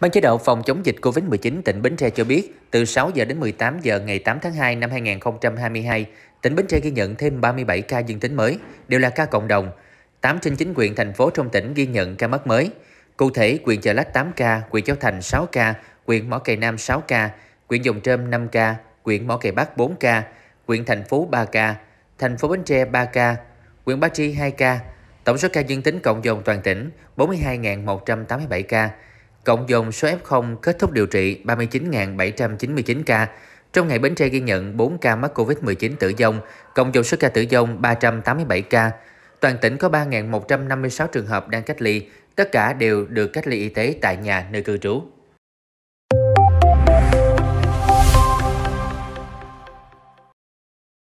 Ban chỉ đạo phòng chống dịch COVID-19 tỉnh Bến Tre cho biết, từ 6 giờ đến 18 giờ ngày 8 tháng 2 năm 2022, tỉnh Bến Tre ghi nhận thêm 37 ca dương tính mới, đều là ca cộng đồng. 8 trên 9 quyện thành phố trong tỉnh ghi nhận ca mắc mới. Cụ thể, quyện Chợ Lách 8 ca, quyện Châu Thành 6 ca, quyện Mỏ Cày Nam 6 ca, quyện Dòng Trơm 5 ca, quyện Mỏ Cày Bắc 4 ca, quyện thành phố 3 ca, thành phố Bến Tre 3 ca, quyện Ba Tri 2 ca. Tổng số ca dương tính cộng dồn toàn tỉnh 42.187 ca, Cộng dồn số F0 kết thúc điều trị 39.799 ca. Trong ngày Bến Tre ghi nhận 4 ca mắc COVID-19 tử vong, cộng dồn số ca tử vong 387 ca. Toàn tỉnh có 3.156 trường hợp đang cách ly, tất cả đều được cách ly y tế tại nhà nơi cư trú.